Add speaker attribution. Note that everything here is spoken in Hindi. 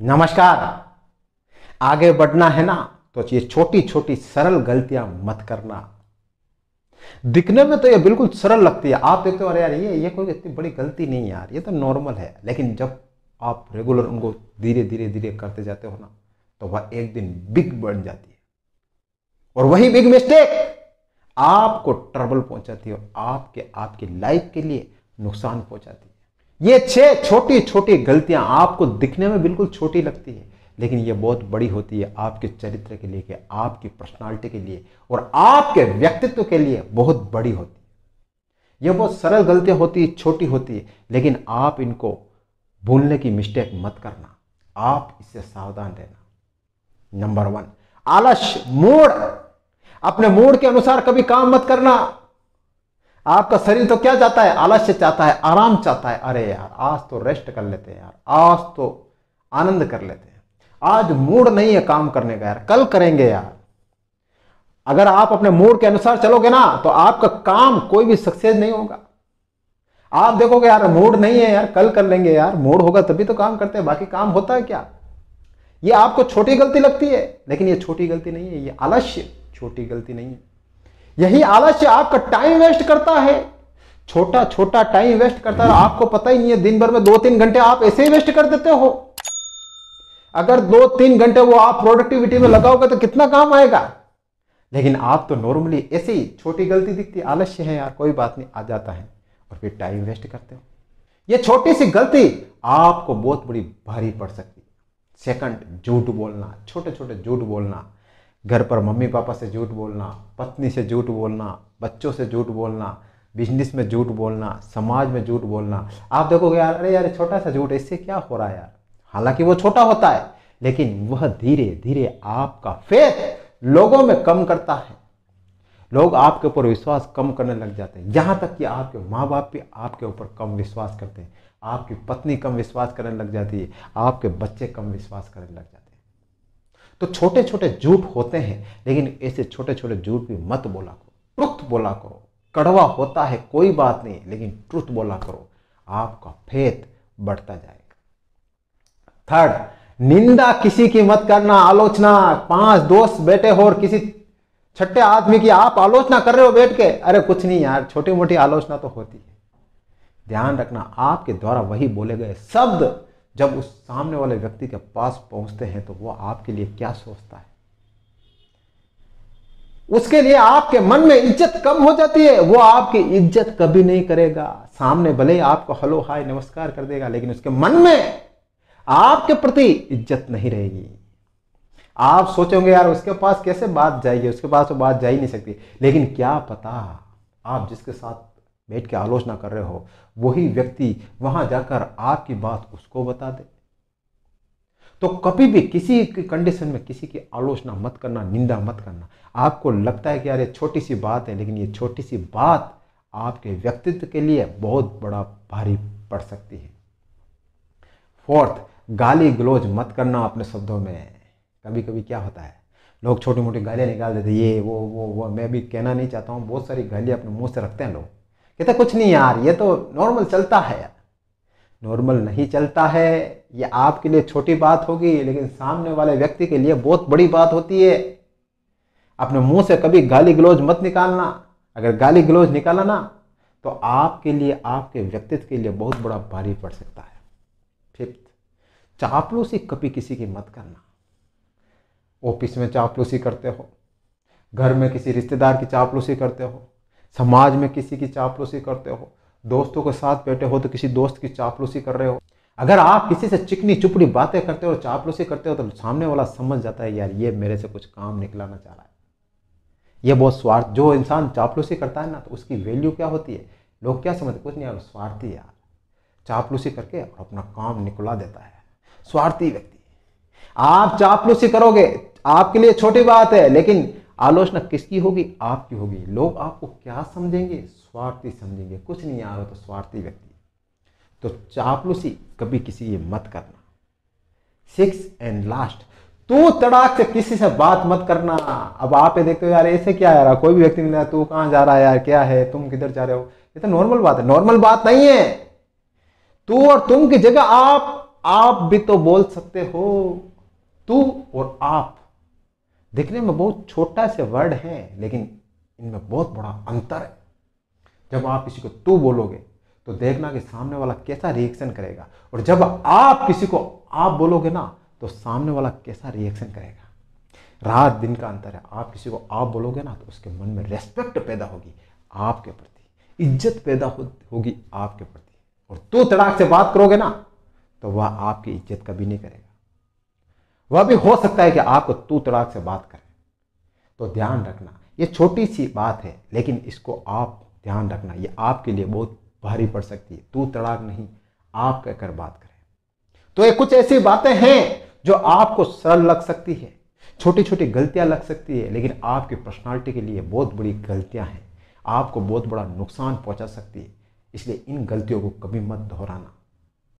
Speaker 1: नमस्कार आगे बढ़ना है ना तो ये छोटी छोटी सरल गलतियां मत करना दिखने में तो ये बिल्कुल सरल लगती है आप देखते हो अरे यार ये ये कोई इतनी बड़ी गलती नहीं यार ये तो नॉर्मल है लेकिन जब आप रेगुलर उनको धीरे धीरे धीरे करते जाते हो ना तो वह एक दिन बिग बन जाती है और वही बिग मिस्टेक आपको ट्रबल पहुंचाती है आपके आपकी लाइफ के लिए नुकसान पहुंचाती है ये छह छोटी छोटी गलतियां आपको दिखने में बिल्कुल छोटी लगती है लेकिन ये बहुत बड़ी होती है आपके चरित्र के लिए के आपकी पर्सनालिटी के लिए और आपके व्यक्तित्व के लिए बहुत बड़ी होती है यह बहुत सरल गलतियां होती है छोटी होती है लेकिन आप इनको भूलने की मिस्टेक मत करना आप इससे सावधान रहना नंबर वन आलस मूड अपने मूड के अनुसार कभी काम मत करना आपका शरीर तो क्या चाहता है आलस्य चाहता है आराम चाहता है अरे यार आज तो रेस्ट कर लेते हैं यार आज तो आनंद कर लेते हैं आज मूड नहीं है काम करने का यार कल करेंगे यार अगर आप अपने मूड के अनुसार चलोगे ना तो आपका काम कोई भी सक्सेस नहीं होगा आप देखोगे यार मूड नहीं है यार कल कर लेंगे यार मूड होगा तभी तो काम करते हैं बाकी काम होता है क्या ये आपको छोटी गलती लगती है लेकिन ये छोटी गलती नहीं है ये आलस्य छोटी गलती नहीं है यही आलस्य आपका टाइम वेस्ट करता है छोटा छोटा टाइम वेस्ट करता है आपको पता ही नहीं है दिन भर में दो तीन घंटे आप ऐसे ही वेस्ट कर देते हो अगर दो तीन घंटे वो आप प्रोडक्टिविटी में लगाओगे तो कितना काम आएगा लेकिन आप तो नॉर्मली ऐसे ही छोटी गलती दिखती आलस्य है यार कोई बात नहीं आ जाता है और फिर टाइम वेस्ट करते हो ये छोटी सी गलती आपको बहुत बड़ी भारी पड़ सकती है सेकंड झूठ बोलना छोटे छोटे झूठ बोलना घर पर मम्मी पापा से झूठ बोलना पत्नी से झूठ बोलना बच्चों से झूठ बोलना बिजनेस में झूठ बोलना समाज में झूठ बोलना आप देखोगे यार अरे यार छोटा सा झूठ इससे क्या हो रहा है यार हालांकि वो छोटा होता है लेकिन वह धीरे धीरे आपका फेथ लोगों में कम करता है लोग आपके ऊपर विश्वास कम करने लग जाते हैं यहाँ तक कि आपके माँ बाप भी आपके ऊपर कम विश्वास करते हैं आपकी पत्नी कम विश्वास करने लग जाती है आपके बच्चे कम विश्वास करने लग जाते हैं तो छोटे छोटे झूठ होते हैं लेकिन ऐसे छोटे छोटे झूठ भी मत बोला करो ट्रुथ बोला करो कड़वा होता है कोई बात नहीं लेकिन ट्रुथ बोला करो आपका फेत बढ़ता जाएगा थर्ड निंदा किसी की मत करना आलोचना पांच दोस्त बैठे हो और किसी छठे आदमी की आप आलोचना कर रहे हो बैठ के अरे कुछ नहीं यार छोटी मोटी आलोचना तो होती है ध्यान रखना आपके द्वारा वही बोले गए शब्द जब उस सामने वाले व्यक्ति के पास पहुंचते हैं तो वो आपके लिए क्या सोचता है उसके लिए आपके मन में इज्जत कम हो जाती है वो आपकी इज्जत कभी नहीं करेगा सामने भले ही आपको हलो हाय नमस्कार कर देगा लेकिन उसके मन में आपके प्रति इज्जत नहीं रहेगी आप सोचोगे यार उसके पास कैसे बात जाएगी उसके पास तो बात जा ही नहीं सकती लेकिन क्या पता आप जिसके साथ बैठ के आलोचना कर रहे हो वही व्यक्ति वहां जाकर आपकी बात उसको बता दे तो कभी भी किसी की कंडीशन में किसी की आलोचना मत करना निंदा मत करना आपको लगता है कि यार ये छोटी सी बात है लेकिन ये छोटी सी बात आपके व्यक्तित्व के लिए बहुत बड़ा भारी पड़ सकती है फोर्थ गाली ग्लोज मत करना अपने शब्दों में कभी कभी क्या होता है लोग छोटी मोटी गालियाँ निकाल देते ये वो वो वो मैं भी कहना नहीं चाहता हूँ बहुत सारी गालियाँ अपने मुँह से रखते हैं लोग कहता तो कुछ नहीं यार ये तो नॉर्मल चलता है यार नॉर्मल नहीं चलता है ये आपके लिए छोटी बात होगी लेकिन सामने वाले व्यक्ति के लिए बहुत बड़ी बात होती है अपने मुंह से कभी गाली ग्लोज मत निकालना अगर गाली ग्लोज निकाला ना तो आपके लिए आपके व्यक्तित्व के लिए बहुत बड़ा भारी पड़ सकता है फिफ्थ चापलूसी कभी किसी की मत करना ऑफिस में चापलूसी करते हो घर में किसी रिश्तेदार की चापलूसी करते हो समाज में किसी की चापलूसी करते हो दोस्तों के साथ बैठे हो तो किसी दोस्त की चापलूसी कर रहे हो अगर आप किसी से चिकनी चुपड़ी बातें करते हो चापलूसी करते हो तो सामने वाला समझ जाता है यार ये मेरे से कुछ काम निकलाना चाह रहा है ये बहुत स्वार्थ जो इंसान चापलूसी करता है ना तो उसकी वैल्यू क्या होती है लोग क्या समझते कुछ नहीं यार स्वार्थी यार चापलूसी करके और अपना काम निकला देता है स्वार्थी व्यक्ति आप चापलूसी करोगे आपके लिए छोटी बात है लेकिन आलोचना किसकी होगी आपकी होगी लोग आपको क्या समझेंगे स्वार्थी समझेंगे कुछ नहीं आ रहा तो स्वार्थी व्यक्ति तो चापलूसी कभी किसी ये मत करना सिक्स एंड लास्ट तू तड़ाक से किसी से बात मत करना अब आप ये देखते हो यार ऐसे क्या आ रहा कोई भी व्यक्ति मिला तू कहां जा रहा है यार क्या है तुम किधर जा रहे हो ये तो नॉर्मल बात है नॉर्मल बात नहीं है तू और तुम की जगह आप आप भी तो बोल सकते हो तू और आप देखने में बहुत छोटा से वर्ड है लेकिन इनमें बहुत बड़ा अंतर है जब आप किसी को तू बोलोगे तो देखना कि सामने वाला कैसा रिएक्शन करेगा और जब आप किसी को आप बोलोगे ना तो सामने वाला कैसा रिएक्शन करेगा रात दिन का अंतर है आप किसी को आप बोलोगे ना तो उसके मन में रेस्पेक्ट पैदा होगी आपके प्रति इज्जत पैदा होगी आपके प्रति और तू तड़ाक से बात करोगे ना तो वह आपकी इज्जत कभी नहीं करेगा वह भी हो सकता है कि आपको तू तड़ाक से बात करें तो ध्यान रखना ये छोटी सी बात है लेकिन इसको आप ध्यान रखना ये आपके लिए बहुत भारी पड़ सकती है तू तड़ाक नहीं आप कहकर बात करें तो ये कुछ ऐसी बातें हैं जो आपको सरल लग सकती है छोटी छोटी गलतियां लग सकती है लेकिन आपकी पर्सनालिटी के लिए बहुत बड़ी गलतियां हैं आपको बहुत बड़ा नुकसान पहुंचा सकती है इसलिए इन गलतियों को कभी मत दोहराना